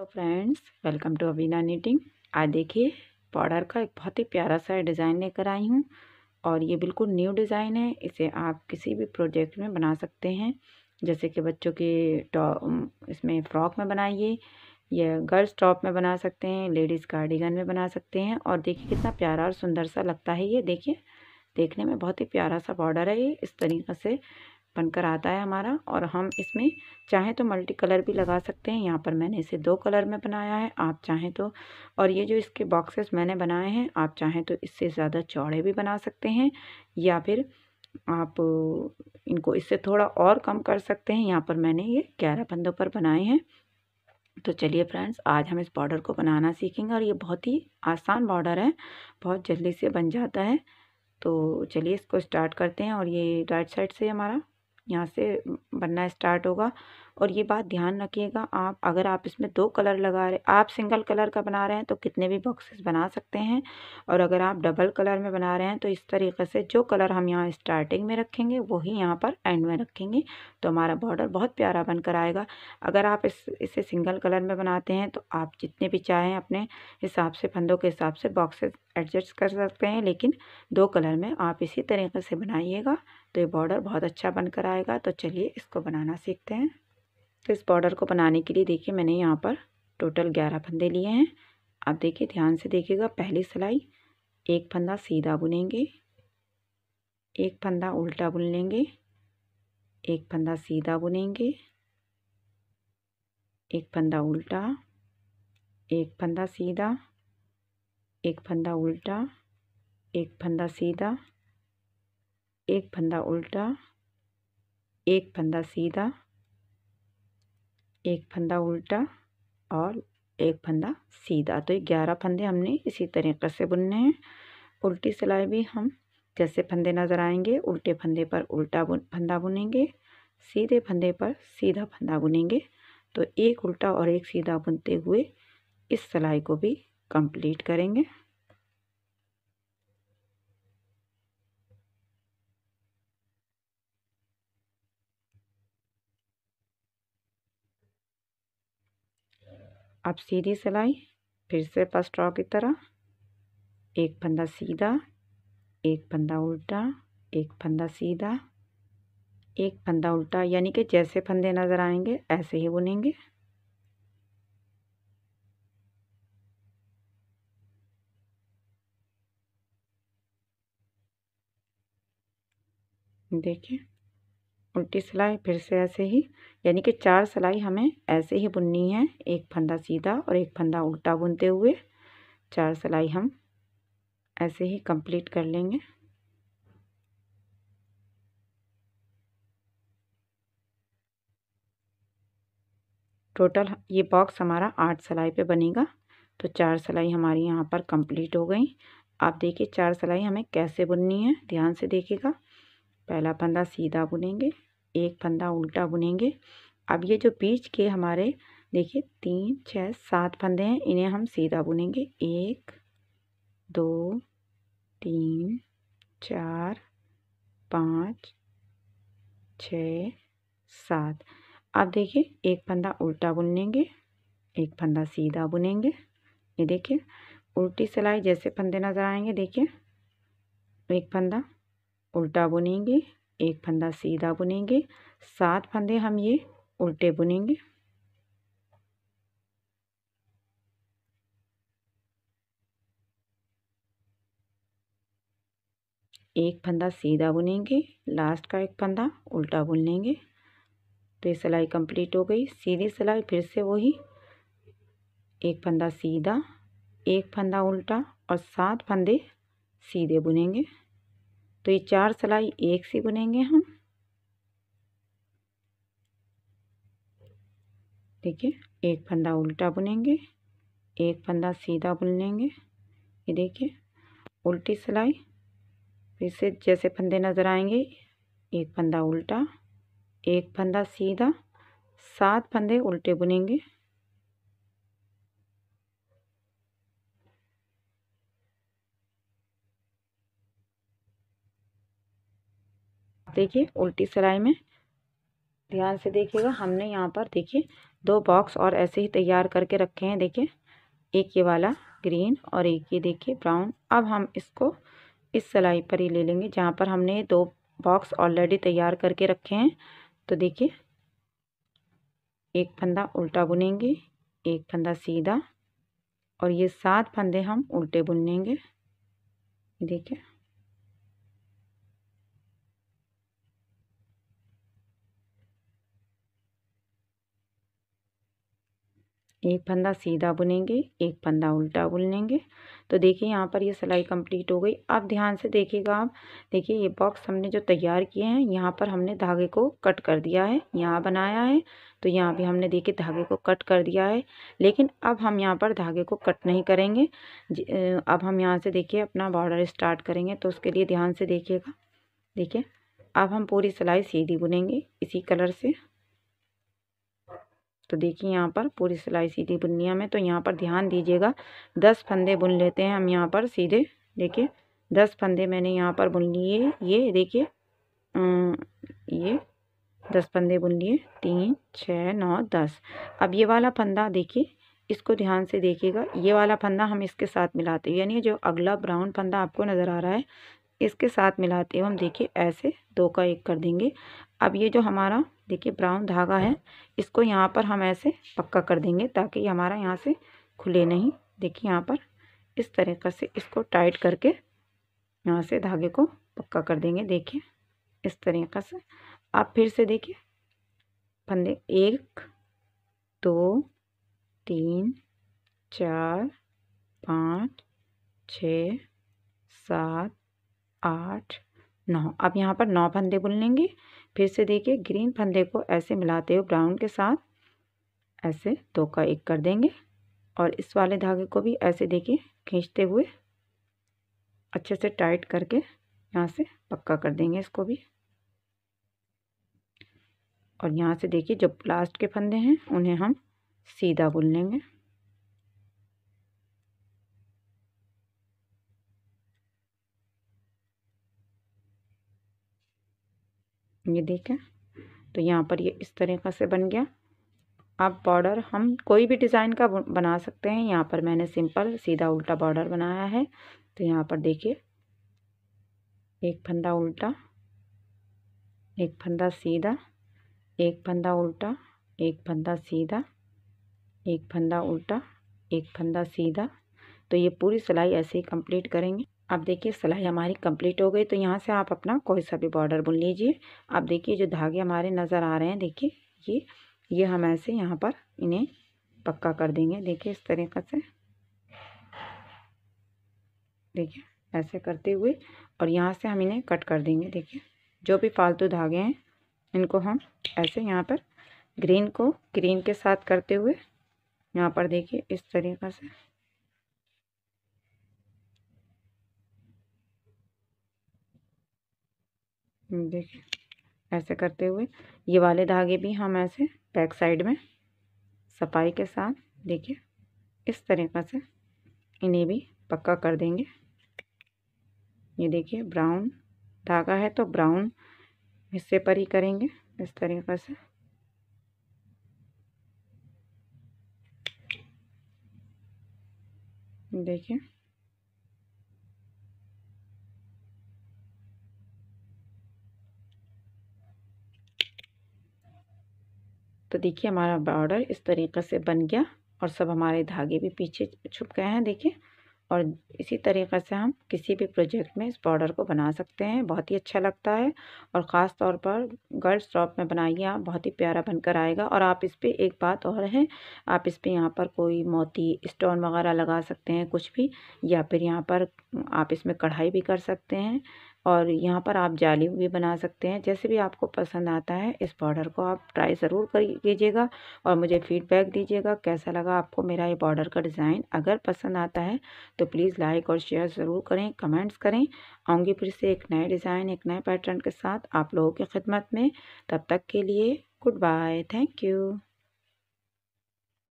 तो friends welcome to Avina knitting आज देखिए बॉर्डर का एक बहुत ही प्यारा सा डिज़ाइन लेकर आई हूँ और ये बिल्कुल न्यू डिज़ाइन है इसे आप किसी भी प्रोजेक्ट में बना सकते हैं जैसे कि बच्चों के इसमें फ्रॉक में बनाइए या गर्ल्स टॉप में बना सकते हैं लेडीज़ कार्डिगन में बना सकते हैं और देखिए कितना प्यारा और सुंदर सा लगता है ये देखिए देखने में बहुत ही प्यारा सा बॉर्डर है ये इस तरीके से बनकर आता है हमारा और हम इसमें चाहें तो मल्टी कलर भी लगा सकते हैं यहाँ पर मैंने इसे दो कलर में बनाया है आप चाहें तो और ये जो इसके बॉक्सेस मैंने बनाए हैं आप चाहें तो इससे ज़्यादा चौड़े भी बना सकते हैं या फिर आप इनको इससे थोड़ा और कम कर सकते हैं यहाँ पर मैंने ये ग्यारह बंदों पर बनाए हैं तो चलिए फ्रेंड्स आज हम इस बॉर्डर को बनाना सीखेंगे और ये बहुत ही आसान बॉर्डर है बहुत जल्दी से बन जाता है तो चलिए इसको स्टार्ट करते हैं और ये राइट साइड से हमारा यहाँ से बनना स्टार्ट होगा और ये बात ध्यान रखिएगा आप अगर आप इसमें दो कलर लगा रहे आप सिंगल कलर का बना रहे हैं तो कितने भी बॉक्सेस बना सकते हैं और अगर आप डबल कलर में बना रहे हैं तो इस तरीके से जो कलर हम यहाँ स्टार्टिंग में रखेंगे वही यहाँ पर एंड में रखेंगे तो हमारा बॉर्डर बहुत प्यारा बनकर आएगा अगर आप इस इसे सिंगल कलर में बनाते हैं तो आप जितने भी चाहें अपने हिसाब से फंदों के हिसाब से बॉक्सेस एडजस्ट कर सकते हैं लेकिन दो कलर में आप इसी तरीके से बनाइएगा तो ये बॉर्डर बहुत अच्छा बनकर आएगा तो चलिए इसको बनाना सीखते हैं तो इस बॉर्डर को बनाने के लिए देखिए मैंने यहाँ पर टोटल ग्यारह फंदे लिए हैं आप देखिए ध्यान से देखिएगा पहली सिलाई एक फंदा सीधा बुनेंगे एक फंदा उल्टा बुन लेंगे एक फंदा सीधा बुनेंगे एक फंदा उल्टा एक फंदा सीधा एक फंदा उल्टा एक फंदा सीधा एक फंदा उल्टा एक फंदा सीधा एक फंदा उल्टा और एक फंदा सीधा तो ये ग्यारह फंदे हमने इसी तरीक़े से बुनने हैं उल्टी सिलाई भी हम जैसे फंदे नज़र आएंगे उल्टे फंदे पर उल्टा बुन फंदा बुनेंगे सीधे फंदे पर सीधा फंदा बुनेंगे तो एक उल्टा और एक सीधा बुनते हुए इस सिलाई को भी कंप्लीट करेंगे अब सीधी सिलाई फिर से फर्स्ट रॉ की तरह एक फंदा सीधा एक फंदा उल्टा एक फंदा सीधा एक फंदा उल्टा यानी कि जैसे फंदे नज़र आएंगे ऐसे ही बुनेंगे देखिए उल्टी सिलाई फिर से ऐसे ही यानी कि चार सिलाई हमें ऐसे ही बुननी है एक फंदा सीधा और एक फंदा उल्टा बुनते हुए चार सिलाई हम ऐसे ही कंप्लीट कर लेंगे टोटल ये बॉक्स हमारा आठ सिलाई पे बनेगा तो चार सिलाई हमारी यहाँ पर कंप्लीट हो गई आप देखिए चार सिलाई हमें कैसे बुननी है ध्यान से देखिएगा पहला फंदा सीधा बुनेंगे एक फंदा उल्टा बुनेंगे अब ये जो बीच के हमारे देखिए तीन छः सात फंदे हैं इन्हें हम सीधा बुनेंगे एक दो तीन चार पाँच छ सात अब देखिए एक फंदा उल्टा बुनेंगे एक फंदा सीधा बुनेंगे ये देखिए उल्टी सिलाई जैसे फंदे नज़र आएंगे देखिए एक फंदा उल्टा बुनेंगे एक फंदा सीधा बुनेंगे सात फंदे हम ये उल्टे बुनेंगे एक फंदा सीधा बुनेंगे लास्ट का एक फंदा उल्टा बुन लेंगे तो ये सिलाई कंप्लीट हो गई सीधी सिलाई फिर से वही एक फंदा सीधा एक फंदा उल्टा और सात फंदे सीधे बुनेंगे तो ये चार सलाई एक सी बुनेंगे हम देखिए एक फंदा उल्टा बुनेंगे एक फंदा सीधा बुन लेंगे ये देखिए उल्टी सिलाई फिर से जैसे फंदे नज़र आएंगे एक फंदा उल्टा एक फंदा सीधा सात फंदे उल्टे बुनेंगे देखिए उल्टी सिलाई में ध्यान से देखिएगा हमने यहाँ पर देखिए दो बॉक्स और ऐसे ही तैयार करके रखे हैं देखिए एक ये वाला ग्रीन और एक ये देखिए ब्राउन अब हम इसको इस सिलाई पर ही ले लेंगे जहाँ पर हमने दो बॉक्स ऑलरेडी तैयार करके रखे हैं तो देखिए एक फंदा उल्टा बुनेंगे एक फंदा सीधा और ये सात फंदे हम उल्टे बुनेंगे देखिए एक फंदा सीधा बुनेंगे एक फंदा उल्टा बुन लेंगे तो देखिए यहाँ पर ये सिलाई कंप्लीट हो गई अब ध्यान से देखिएगा आप देखिए ये बॉक्स हमने जो तैयार किए हैं यहाँ पर हमने धागे को कट कर दिया है यहाँ बनाया है तो यहाँ भी हमने देखिए धागे को कट कर दिया है लेकिन अब हम यहाँ पर धागे को कट नहीं करेंगे अब हम यहाँ से देखिए अपना बॉर्डर स्टार्ट करेंगे तो उसके लिए ध्यान से देखिएगा देखिए अब हम पूरी सिलाई सीधी बुनेंगे इसी कलर से तो देखिए यहाँ पर पूरी सिलाई सीधी है हमें तो यहाँ पर ध्यान दीजिएगा दस फंदे बुन लेते हैं हम यहाँ पर सीधे देखिए दस फंदे मैंने यहाँ पर बुन लिए ये देखिए ये दस फंदे बुन लिए तीन छः नौ दस अब ये वाला फंदा देखिए इसको ध्यान से देखिएगा ये वाला फंदा हम इसके साथ मिलाते हैं यानी जो अगला ब्राउन फंदा आपको नज़र आ रहा है इसके साथ मिलाते हुए हम देखिए ऐसे दो का एक कर देंगे अब ये जो हमारा देखिए ब्राउन धागा है इसको यहाँ पर हम ऐसे पक्का कर देंगे ताकि हमारा यहाँ से खुले नहीं देखिए यहाँ पर इस तरीके से इसको टाइट करके यहाँ से धागे को पक्का कर देंगे देखिए इस तरीके से आप फिर से देखिए फंदे एक दो तीन चार पाँच छ सात आठ नौ अब यहाँ पर नौ फंदे बुन लेंगे फिर से देखिए ग्रीन फंदे को ऐसे मिलाते हुए ब्राउन के साथ ऐसे दो का एक कर देंगे और इस वाले धागे को भी ऐसे देखिए खींचते हुए अच्छे से टाइट करके यहाँ से पक्का कर देंगे इसको भी और यहाँ से देखिए जो लास्ट के फंदे हैं उन्हें हम सीधा बुन लेंगे ये देखें तो यहाँ पर ये इस तरीक़ा से बन गया अब बॉर्डर हम कोई भी डिज़ाइन का बना सकते हैं यहाँ पर मैंने सिंपल सीधा उल्टा बॉर्डर बनाया है तो यहाँ पर देखिए एक फंदा उल्टा एक फंदा सीधा एक फंदा उल्टा एक फंदा सीधा एक फंदा उल्टा एक फंदा सीधा तो ये पूरी सिलाई ऐसे ही कंप्लीट करेंगे अब देखिए सिलाई हमारी कंप्लीट हो गई तो यहाँ से आप अपना कोई सा भी बॉर्डर बुन लीजिए अब देखिए जो धागे हमारे नज़र आ रहे हैं देखिए ये ये हम ऐसे यहाँ पर इन्हें पक्का कर देंगे देखिए इस तरीके से देखिए ऐसे करते हुए और यहाँ से हम इन्हें कट कर देंगे देखिए जो भी फालतू धागे हैं इनको हम ऐसे यहाँ पर ग्रीन को ग्रीन के साथ करते हुए यहाँ पर देखिए इस तरीके से हम्म, देखिए ऐसे करते हुए ये वाले धागे भी हम ऐसे बैक साइड में सफाई के साथ देखिए इस तरीक़ा से इन्हें भी पक्का कर देंगे ये देखिए ब्राउन धागा है तो ब्राउन हिस्से पर ही करेंगे इस तरीक़े से देखिए तो देखिए हमारा बॉर्डर इस तरीके से बन गया और सब हमारे धागे भी पीछे छुप गए हैं देखिए और इसी तरीके से हम किसी भी प्रोजेक्ट में इस बॉर्डर को बना सकते हैं बहुत ही अच्छा लगता है और ख़ास तौर पर गर्ल्स टॉप में बनाइए आप बहुत ही प्यारा बनकर आएगा और आप इस पर एक बात और है आप इस पर यहाँ पर कोई मोती स्टोन वगैरह लगा सकते हैं कुछ भी या फिर यहाँ पर आप इसमें कढ़ाई भी कर सकते हैं और यहाँ पर आप जाली भी बना सकते हैं जैसे भी आपको पसंद आता है इस बॉर्डर को आप ट्राई ज़रूर कर कीजिएगा और मुझे फीडबैक दीजिएगा कैसा लगा आपको मेरा ये बॉर्डर का डिज़ाइन अगर पसंद आता है तो प्लीज़ लाइक और शेयर ज़रूर करें कमेंट्स करें आऊँगी फिर से एक नए डिज़ाइन एक नए पैटर्न के साथ आप लोगों की खिदमत में तब तक के लिए गुड बाय थैंक यू